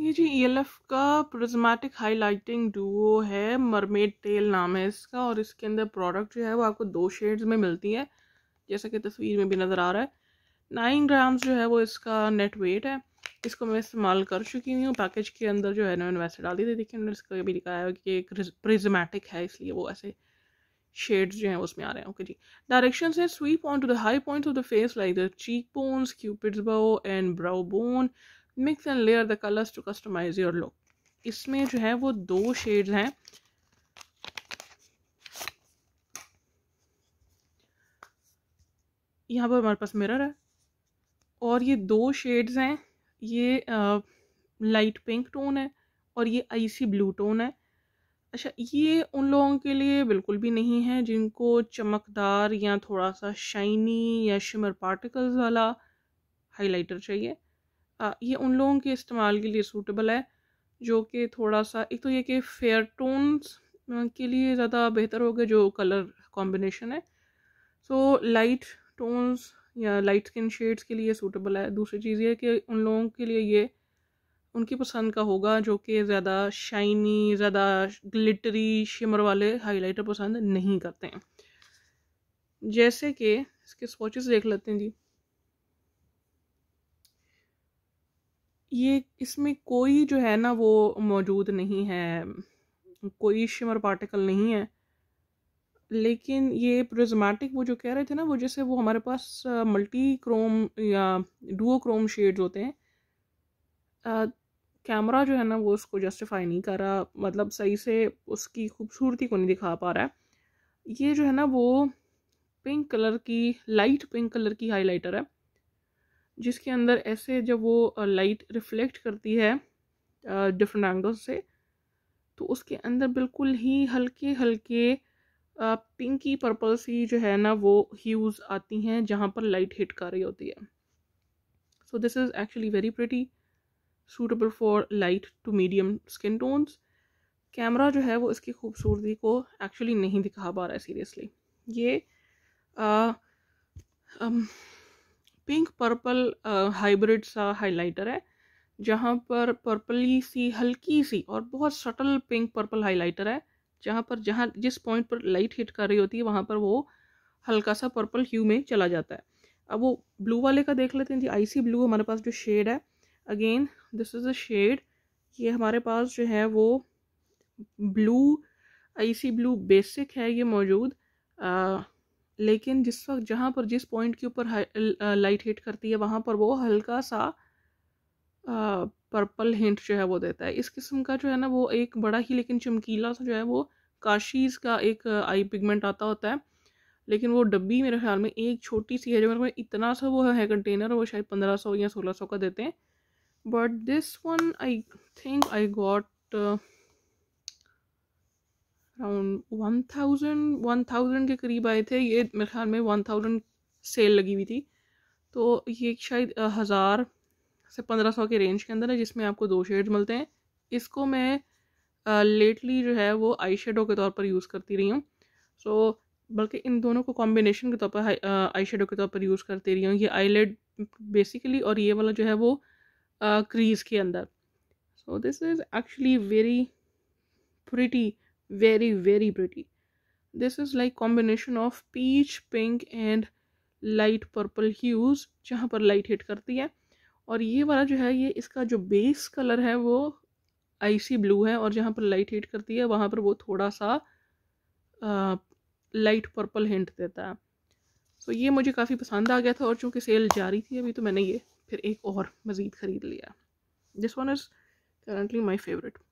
ये जी ई e का प्रिज्मेटिक हाईलाइटिंग डुओ है मरमेड तेल नाम है इसका और इसके अंदर प्रोडक्ट जो है वो आपको दो शेड्स में मिलती है जैसा कि तस्वीर में भी नज़र आ रहा है नाइन ग्राम्स जो है वो इसका नेट वेट है इसको मैं इस्तेमाल कर चुकी हूँ पैकेज के अंदर जो है ना मैंने वैसे डाल दी थी देखिए उन्होंने इसका भी दिखाया है कि एक प्रिज्मेटिक है इसलिए वो ऐसे शेड्स जो हैं उसमें आ रहे हैं ओके जी डायरेक्शन है sweep on to the high point of the face like the cheek bones cupid's bow and brow bone mix and layer the colours to customise your look इसमें जो है वो दो शेड्स हैं यहाँ पर हमारे पास मिरर है और ये दो शेड्स हैं ये आ, लाइट पिंक टोन है और ये आईसी ब्लू टोन है अच्छा ये उन लोगों के लिए बिल्कुल भी नहीं है जिनको चमकदार या थोड़ा सा शाइनी या शिमर पार्टिकल्स वाला हाइलाइटर चाहिए ये उन लोगों के इस्तेमाल के लिए सूटेबल है जो कि थोड़ा सा एक तो ये कि फेयर टोन्स के लिए ज़्यादा बेहतर होगा जो कलर कॉम्बिनेशन है सो लाइट टोन्स या लाइट स्किन शेड्स के लिए सूटेबल है दूसरी चीज़ ये कि उन लोगों के लिए ये उनकी पसंद का होगा जो कि ज़्यादा शाइनी ज़्यादा ग्लिटरी शिमर वाले हाइलाइटर पसंद नहीं करते हैं जैसे कि इसके स्वॉचेस देख लेते हैं जी ये इसमें कोई जो है ना वो मौजूद नहीं है कोई शिमर पार्टिकल नहीं है लेकिन ये प्रिज्मेटिक वो जो कह रहे थे ना वो जैसे वो हमारे पास मल्टी क्रोम या डुओ क्रोम शेड्स होते हैं कैमरा जो है ना वो उसको जस्टिफाई नहीं कर रहा मतलब सही से उसकी खूबसूरती को नहीं दिखा पा रहा है ये जो है ना वो पिंक कलर की लाइट पिंक कलर की हाइलाइटर है जिसके अंदर ऐसे जब वो लाइट रिफ्लेक्ट करती है डिफरेंट एंगल से तो उसके अंदर बिल्कुल ही हल्के हल्के पिंकी पर्पल सी जो है ना वो ह्यूज़ आती हैं जहाँ पर लाइट हिट कर रही होती है so this is actually very pretty suitable for light to medium skin tones camera जो है वो इसकी खूबसूरती को एक्चुअली नहीं दिखा पा रहा है सीरियसली ये आ, पिंक पर्पल हाइब्रिड सा हाइलाइटर है जहाँ पर पर्पली सी हल्की सी और बहुत सटल पिंक पर्पल हाइलाइटर है जहाँ पर जहाँ जिस पॉइंट पर लाइट हिट कर रही होती है वहाँ पर वो हल्का सा पर्पल ह्यू में चला जाता है अब वो ब्लू वाले का देख लेते हैं जी आईसी ब्लू हमारे पास जो शेड है again this is a shade ये हमारे पास जो है वो ब्लू आईसी ब्लू बेसिक है ये मौजूद लेकिन जिस वक्त जहाँ पर जिस पॉइंट के ऊपर लाइट हिट uh, करती है वहाँ पर वो हल्का सा पर्पल uh, हिंट जो है वो देता है इस किस्म का जो है ना वो एक बड़ा ही लेकिन चमकीला सा जो है वो काशीज़ का एक आई uh, पिगमेंट आता होता है लेकिन वो डब्बी मेरे ख्याल में एक छोटी सी है जो मेरे को इतना सा वो है कंटेनर वो शायद पंद्रह सौ या सोलह सौ का देते हैं but this one I think I got around one thousand one thousand के करीब आए थे ये मेरे ख्याल में वन थाउजेंड सेल लगी हुई थी तो ये शायद हज़ार से पंद्रह सौ के रेंज के अंदर है जिसमें आपको दो शेड्स मिलते हैं इसको मैं लेटली जो है वो आई शेडो के तौर पर यूज़ करती रही हूँ सो so, बल्कि इन दोनों को कॉम्बिनेशन के तौर पर आई शेडो के तौर पर यूज़ करती रही हूँ ये आई बेसिकली और ये वाला जो है वो क्रीज़ के अंदर so this is actually very pretty very very pretty this is like combination of peach pink and light purple hues जहाँ पर लाइट हिट करती है और ये वाला जो है ये इसका जो बेस कलर है वो आईसी ब्लू है और जहाँ पर लाइट हिट करती है वहाँ पर वो थोड़ा सा आ, लाइट पर्पल हिंट देता है तो ये मुझे काफ़ी पसंद आ गया था और चूँकि सेल जारी थी अभी तो मैंने ये फिर एक और मज़ीद ख़रीद लिया this one is currently my favourite